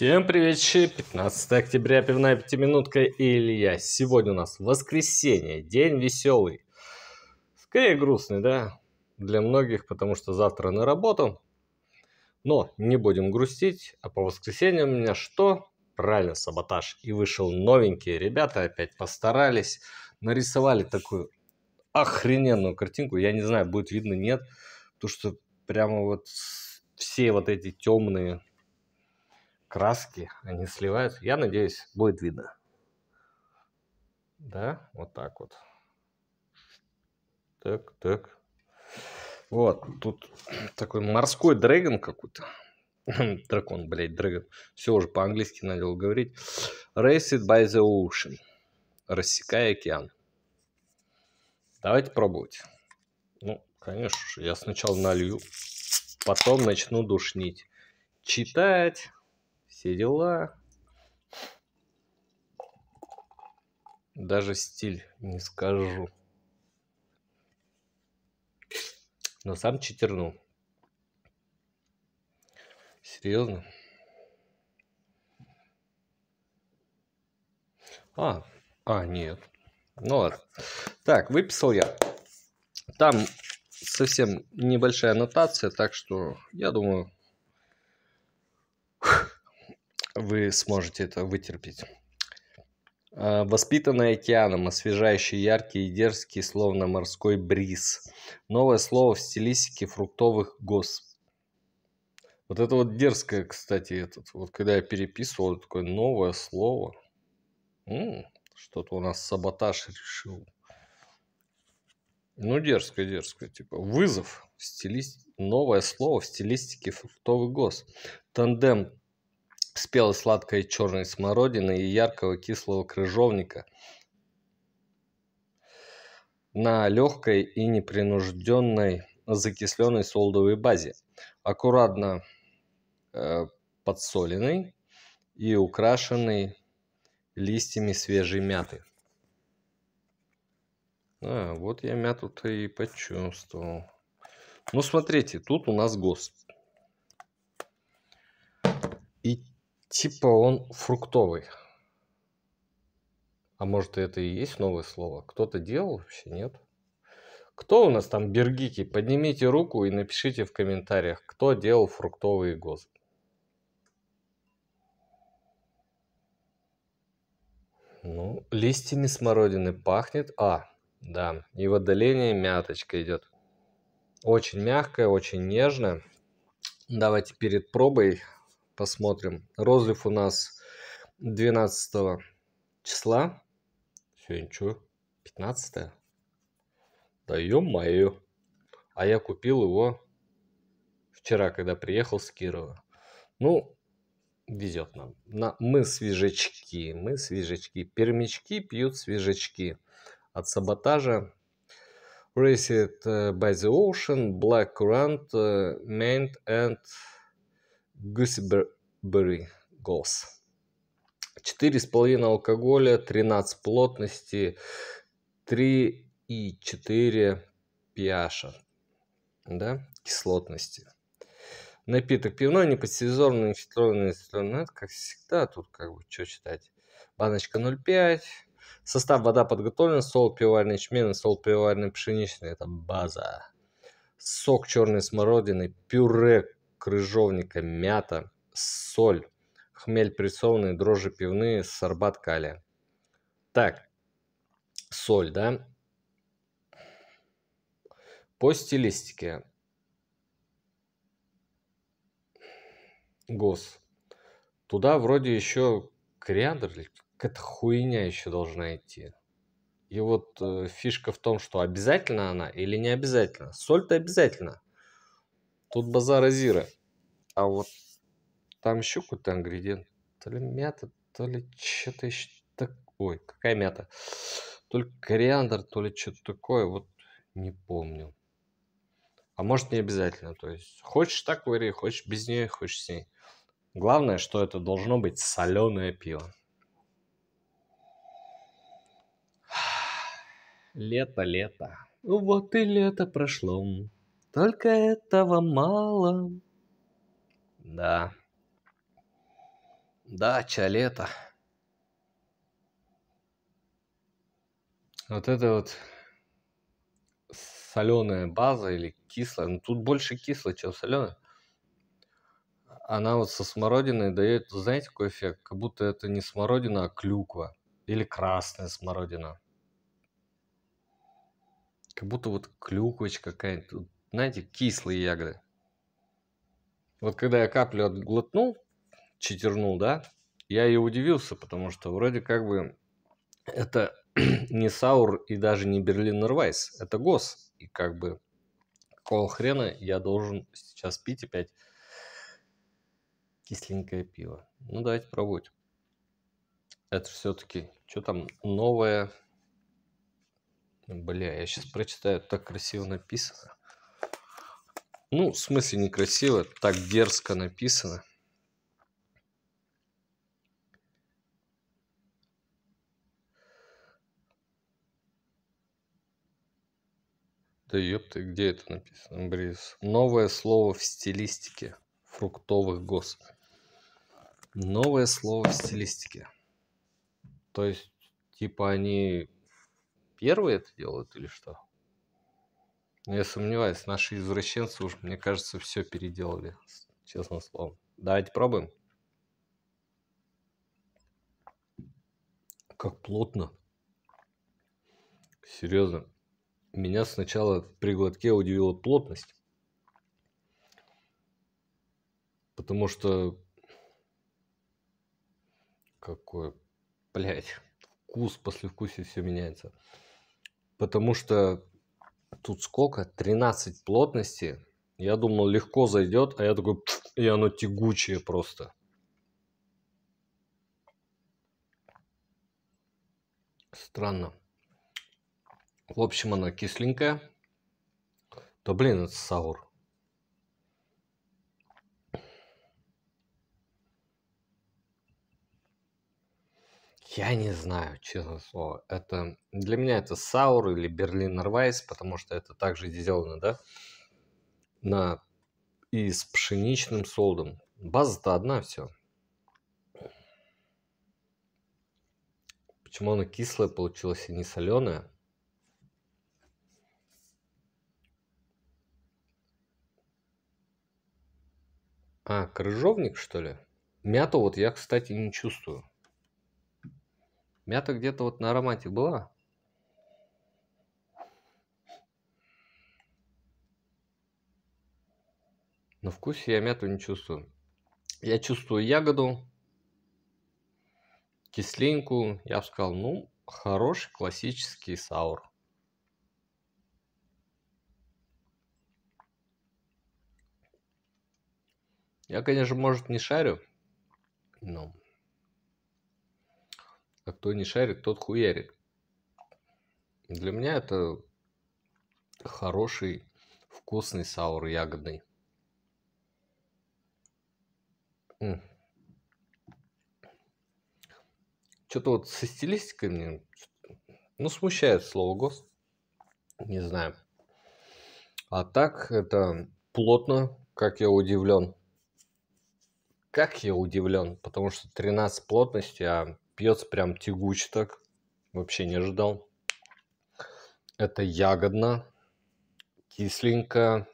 Всем привет, 15 октября, пивная пятиминутка Илья. Сегодня у нас воскресенье, день веселый. Скорее грустный, да, для многих, потому что завтра на работу. Но не будем грустить, а по воскресеньям у меня что? Правильно, саботаж. И вышел новенький. Ребята опять постарались, нарисовали такую охрененную картинку. Я не знаю, будет видно, нет. То, что прямо вот все вот эти темные краски, они сливаются. Я надеюсь, будет видно. Да, вот так вот. Так, так. Вот, тут такой морской дрэгон какой-то. Дракон, блядь, дрэгон. Все уже по-английски начал говорить. Raced by the ocean. Рассекая океан. Давайте пробовать. Ну, конечно, я сначала налью, потом начну душнить. Читать все дела. Даже стиль не скажу. Но сам читернул. Серьезно? А, а, нет. Ну ладно. Так, выписал я. Там совсем небольшая аннотация, так что я думаю, вы сможете это вытерпеть. А, Воспитанный океаном, освежающий, яркий и дерзкий, словно морской бриз. Новое слово в стилистике фруктовых гос. Вот это вот дерзкое, кстати, этот. Вот когда я переписывал, такое новое слово. что-то у нас саботаж решил. Ну, дерзкое, дерзкое, типа. Вызов. в стилистике. Новое слово в стилистике фруктовый гос. Тандем спелой сладкой черной смородины и яркого кислого крыжовника на легкой и непринужденной закисленной солдовой базе, аккуратно э, подсоленный и украшенный листьями свежей мяты. А, вот я мяту-то и почувствовал. Ну, смотрите, тут у нас гос. Типа он фруктовый. А может это и есть новое слово? Кто-то делал вообще? Нет? Кто у нас там бергики? Поднимите руку и напишите в комментариях, кто делал фруктовые гозы. Ну, листьями смородины пахнет. А, да. И в отдалении мяточка идет. Очень мягкая, очень нежная. Давайте перед пробой посмотрим. Розлив у нас 12 числа. Сегодня что? 15 -е? Да ё-моё. А я купил его вчера, когда приехал с Кирова. Ну, везет нам. На, мы свежечки, мы свежечки. Пермячки пьют свежечки От саботажа Race э, by the Ocean, Black Current, э, Maint and Гусбери Голс. 4,5 алкоголя, 13 плотности, 3 и 4 pH, да, кислотности. Напиток пивной, не неподсезонный, фильтрованный, фильтрованный, ну, как всегда, тут как бы что читать. Баночка 0,5. Состав вода подготовлен, сол пивоварный ячменный, сол пивоварный пшеничный, это база. Сок черной смородины, пюре крыжовника, мята, соль, хмель прессованный, дрожжи пивные, сорбат калия. Так, соль, да? По стилистике. Гос. Туда вроде еще кориандр или какая-то хуйня еще должна идти. И вот э, фишка в том, что обязательно она или не обязательно. Соль-то обязательно. Тут базара зира. А вот там еще какой-то ингредиент. То ли мята, то ли что-то еще такое. Какая мята? То ли кориандр, то ли что-то такое. Вот не помню. А может не обязательно. То есть хочешь так вари, хочешь без нее, хочешь с ней. Главное, что это должно быть соленое пиво. Лето, лето. Ну вот и лето прошло. Только этого мало. Да. Дача, лето. Вот это вот соленая база или кислая, ну тут больше кислая, чем соленая. Она вот со смородиной дает, знаете, какой эффект? Как будто это не смородина, а клюква. Или красная смородина. Как будто вот клюквочка какая-то знаете, кислые ягоды. Вот когда я каплю отглотнул, четернул да, я и удивился, потому что вроде как бы это не Саур и даже не Берлинер Вайс, это ГОС. И как бы какого хрена я должен сейчас пить опять кисленькое пиво. Ну, давайте пробовать. Это все-таки, что там новое? Бля, я сейчас прочитаю, так красиво написано. Ну, в смысле некрасиво, так дерзко написано. Да ёпты, где это написано, Брис? Новое слово в стилистике фруктовых гос. Новое слово в стилистике. То есть, типа они первые это делают или что? Но ну, я сомневаюсь, наши извращенцы уж, мне кажется, все переделали, честно слово. Давайте пробуем. Как плотно. Серьезно. Меня сначала при глотке удивила плотность. Потому что... какой, Блять. Вкус, после вкуса все меняется. Потому что Тут сколько? 13 плотности. Я думал, легко зайдет, а я такой, и оно тягучее просто. Странно. В общем, она кисленькая. Да блин, это саур. Я не знаю, честно, слово. Это для меня это Саур или Берлин Вайс, потому что это также сделано, да, на и с пшеничным солдом. База-то одна все. Почему она кислая получилась а не соленая? А, крыжовник, что ли? Мяту вот я, кстати, не чувствую. Мята где-то вот на аромате была. На вкусе я мяту не чувствую. Я чувствую ягоду, кислинку. Я бы сказал, ну, хороший классический саур. Я, конечно, может, не шарю, но а кто не шарит, тот хуярит. Для меня это хороший, вкусный саур ягодный. Что-то вот со стилистикой мне... Ну, смущает слово «гост». Не знаю. А так это плотно, как я удивлен. Как я удивлен, потому что 13 плотности, а Пьется прям тягуче так. Вообще не ожидал. Это ягодно, кисленькая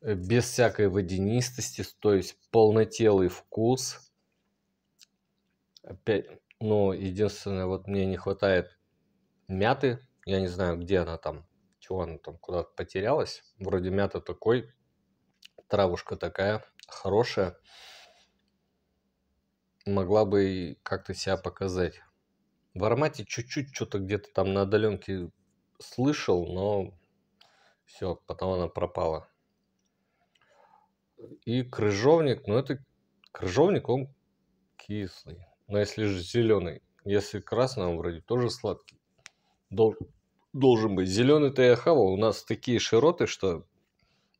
э, без всякой водянистости, то есть полнотелый вкус. Опять, но ну, единственное, вот мне не хватает мяты. Я не знаю, где она там, чего она там куда-то потерялась. Вроде мята такой, травушка такая хорошая могла бы как-то себя показать. В аромате чуть-чуть что-то где-то там на отдаленке слышал, но все, потом она пропала. И крыжовник, ну это крыжовник, он кислый. Но если же зеленый, если красный, он вроде тоже сладкий. Дол- должен быть. Зеленый-то я хавал. У нас такие широты, что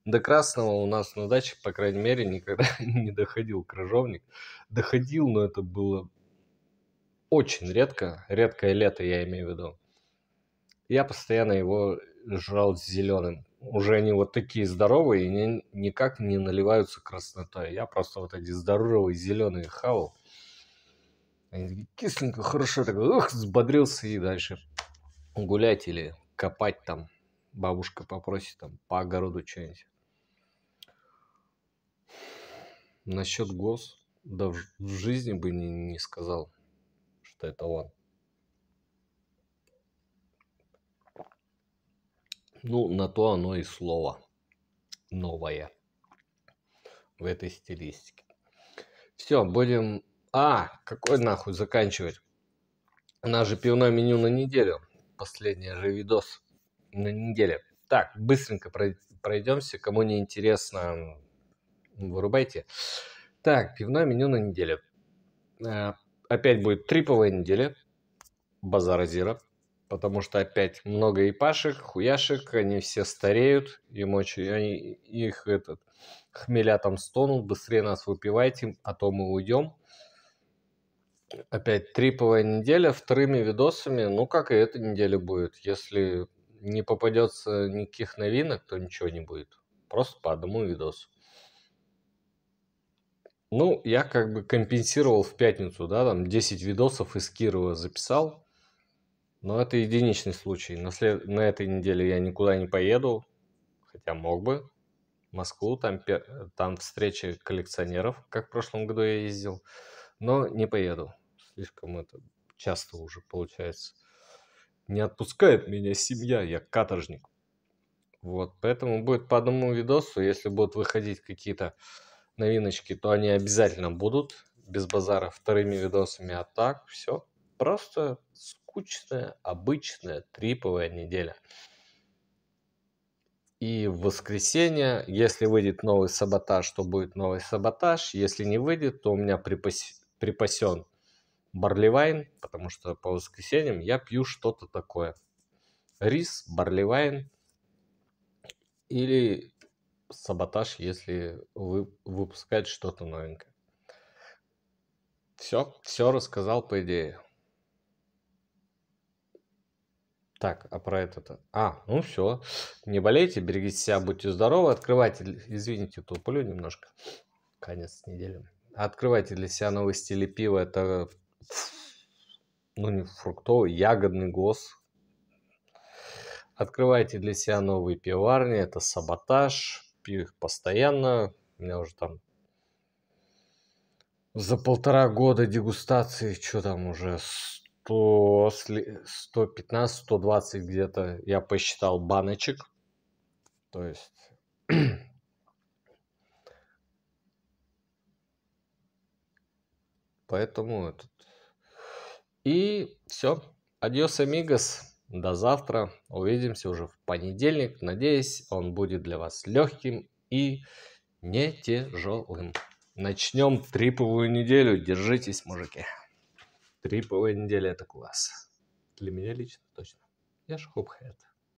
до красного у нас на даче, по крайней мере, никогда не доходил крыжовник. Доходил, но это было очень редко. Редкое лето, я имею в виду. Я постоянно его жрал с зеленым. Уже они вот такие здоровые и не, никак не наливаются краснотой. Я просто вот эти здоровые зеленые хавал. Они такие, кисленько, хорошо, такой, ух, взбодрился и дальше гулять или копать там. Бабушка попросит там по огороду что-нибудь. Насчет ГОС, да в жизни бы не, не сказал, что это он. Ну, на то оно и слово новое в этой стилистике. Все, будем... А, какой нахуй заканчивать? наше нас пивное меню на неделю. Последний же видос на неделе. Так, быстренько пройдемся. Кому не интересно, вырубайте. Так, пивное меню на неделю. Э, опять будет триповая неделя. Базара Зира. Потому что опять много ипашек, хуяшек, они все стареют, им очень, они, их этот, хмеля там стонут, быстрее нас выпивайте, а то мы уйдем. Опять триповая неделя, вторыми видосами, ну как и эта неделя будет. Если не попадется никаких новинок, то ничего не будет. Просто по одному видосу. Ну, я как бы компенсировал в пятницу, да, там 10 видосов из Кирова записал. Но это единичный случай. На, след... на этой неделе я никуда не поеду, хотя мог бы. Москву, там, там встреча коллекционеров, как в прошлом году я ездил. Но не поеду. Слишком это часто уже получается. Не отпускает меня семья, я каторжник. Вот, поэтому будет по одному видосу, если будут выходить какие-то новиночки, то они обязательно будут. Без базара вторыми видосами, а так все. Просто скучная, обычная триповая неделя. И в воскресенье, если выйдет новый саботаж, то будет новый саботаж. Если не выйдет, то у меня припас... припасен барлевайн, потому что по воскресеньям я пью что-то такое. Рис, барлевайн или саботаж, если вы выпускать что-то новенькое. Все, все рассказал по идее. Так, а про это-то? А, ну все. Не болейте, берегите себя, будьте здоровы. Открывайте, извините, туплю немножко. Конец недели. Открывайте для себя новые стили пива. Это, ну не фруктовый, ягодный гос. Открывайте для себя новые пиварни. Это саботаж пью их постоянно. У меня уже там за полтора года дегустации, что там уже, 115-120 где-то, я посчитал баночек. То есть... Поэтому этот... И все. Адьос, амигос. До завтра. Увидимся уже в понедельник. Надеюсь, он будет для вас легким и не тяжелым. Начнем триповую неделю. Держитесь, мужики. Триповая неделя это класс. Для меня лично точно. Я ж хопхэт.